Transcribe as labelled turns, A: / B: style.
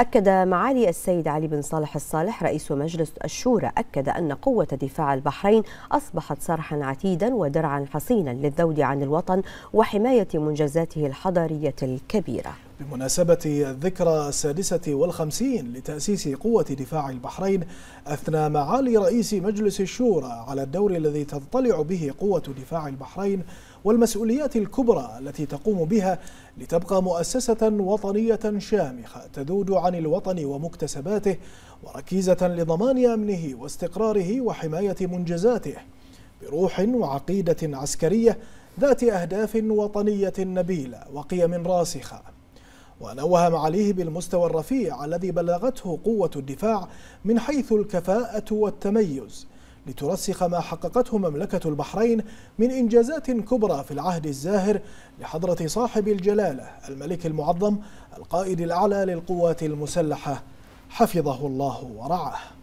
A: أكد معالي السيد علي بن صالح الصالح رئيس مجلس الشورى أكد أن قوة دفاع البحرين أصبحت صرحا عتيدا ودرعا حصينا للذود عن الوطن وحماية منجزاته الحضارية الكبيرة
B: بمناسبة الذكرى السادسة والخمسين لتأسيس قوة دفاع البحرين أثنى معالي رئيس مجلس الشورى على الدور الذي تضطلع به قوة دفاع البحرين والمسؤوليات الكبرى التي تقوم بها لتبقى مؤسسة وطنية شامخة تذود عن الوطن ومكتسباته وركيزة لضمان أمنه واستقراره وحماية منجزاته بروح وعقيدة عسكرية ذات أهداف وطنية نبيلة وقيم راسخة ونوه معاليه بالمستوى الرفيع الذي بلغته قوة الدفاع من حيث الكفاءة والتميز لترسخ ما حققته مملكة البحرين من إنجازات كبرى في العهد الزاهر لحضرة صاحب الجلالة الملك المعظم القائد الأعلى للقوات المسلحة حفظه الله ورعاه